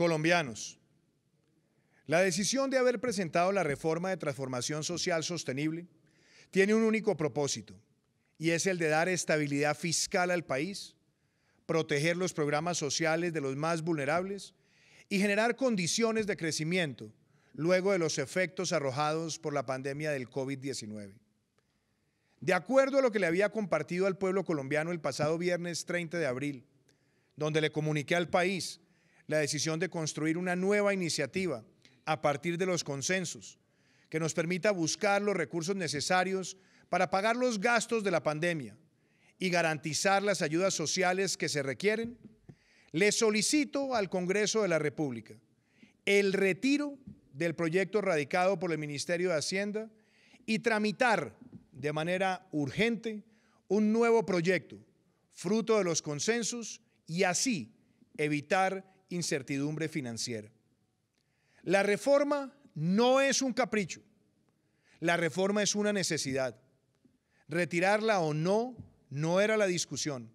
colombianos. La decisión de haber presentado la reforma de transformación social sostenible tiene un único propósito y es el de dar estabilidad fiscal al país, proteger los programas sociales de los más vulnerables y generar condiciones de crecimiento luego de los efectos arrojados por la pandemia del COVID-19. De acuerdo a lo que le había compartido al pueblo colombiano el pasado viernes 30 de abril, donde le comuniqué al país la decisión de construir una nueva iniciativa a partir de los consensos que nos permita buscar los recursos necesarios para pagar los gastos de la pandemia y garantizar las ayudas sociales que se requieren, le solicito al Congreso de la República el retiro del proyecto radicado por el Ministerio de Hacienda y tramitar de manera urgente un nuevo proyecto fruto de los consensos y así evitar incertidumbre financiera. La reforma no es un capricho, la reforma es una necesidad. Retirarla o no no era la discusión.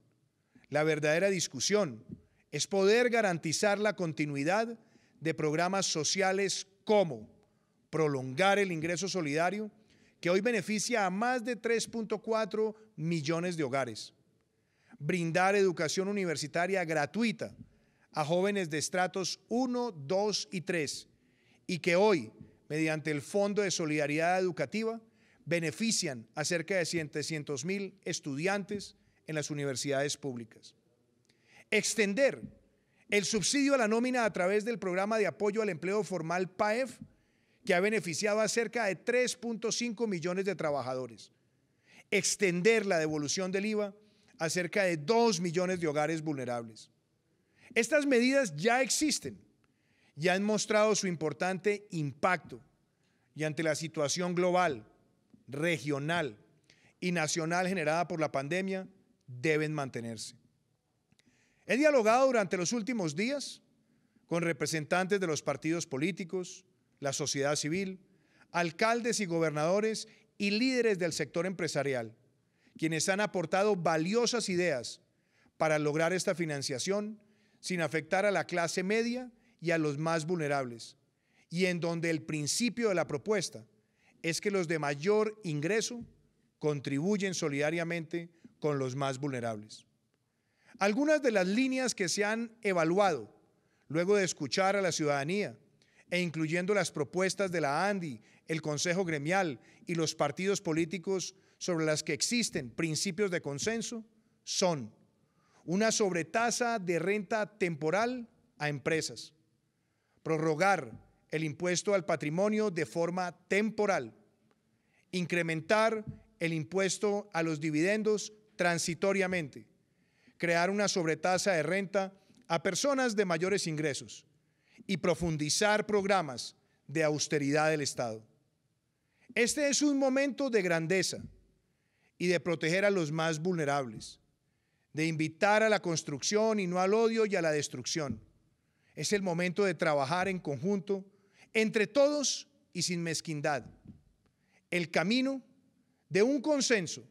La verdadera discusión es poder garantizar la continuidad de programas sociales como prolongar el ingreso solidario, que hoy beneficia a más de 3.4 millones de hogares, brindar educación universitaria gratuita a jóvenes de estratos 1, 2 y 3 y que hoy, mediante el Fondo de Solidaridad Educativa, benefician a cerca de 700 mil estudiantes en las universidades públicas. Extender el subsidio a la nómina a través del programa de apoyo al empleo formal PAEF, que ha beneficiado a cerca de 3.5 millones de trabajadores. Extender la devolución del IVA a cerca de 2 millones de hogares vulnerables. Estas medidas ya existen ya han mostrado su importante impacto y ante la situación global, regional y nacional generada por la pandemia, deben mantenerse. He dialogado durante los últimos días con representantes de los partidos políticos, la sociedad civil, alcaldes y gobernadores y líderes del sector empresarial, quienes han aportado valiosas ideas para lograr esta financiación sin afectar a la clase media y a los más vulnerables, y en donde el principio de la propuesta es que los de mayor ingreso contribuyen solidariamente con los más vulnerables. Algunas de las líneas que se han evaluado luego de escuchar a la ciudadanía e incluyendo las propuestas de la ANDI, el Consejo Gremial y los partidos políticos sobre las que existen principios de consenso son una sobretasa de renta temporal a empresas, prorrogar el impuesto al patrimonio de forma temporal, incrementar el impuesto a los dividendos transitoriamente, crear una sobretasa de renta a personas de mayores ingresos y profundizar programas de austeridad del Estado. Este es un momento de grandeza y de proteger a los más vulnerables de invitar a la construcción y no al odio y a la destrucción. Es el momento de trabajar en conjunto, entre todos y sin mezquindad. El camino de un consenso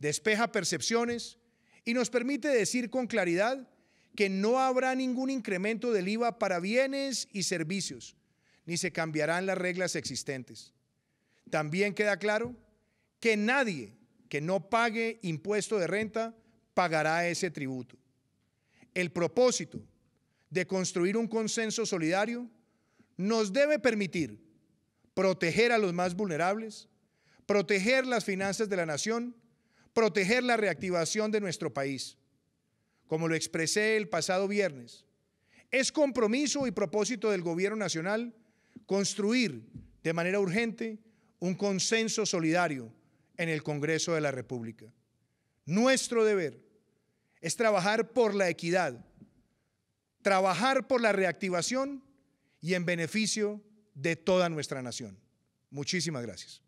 despeja percepciones y nos permite decir con claridad que no habrá ningún incremento del IVA para bienes y servicios, ni se cambiarán las reglas existentes. También queda claro que nadie que no pague impuesto de renta pagará ese tributo. El propósito de construir un consenso solidario nos debe permitir proteger a los más vulnerables, proteger las finanzas de la nación, proteger la reactivación de nuestro país. Como lo expresé el pasado viernes, es compromiso y propósito del Gobierno Nacional construir de manera urgente un consenso solidario en el Congreso de la República. Nuestro deber es trabajar por la equidad, trabajar por la reactivación y en beneficio de toda nuestra nación. Muchísimas gracias.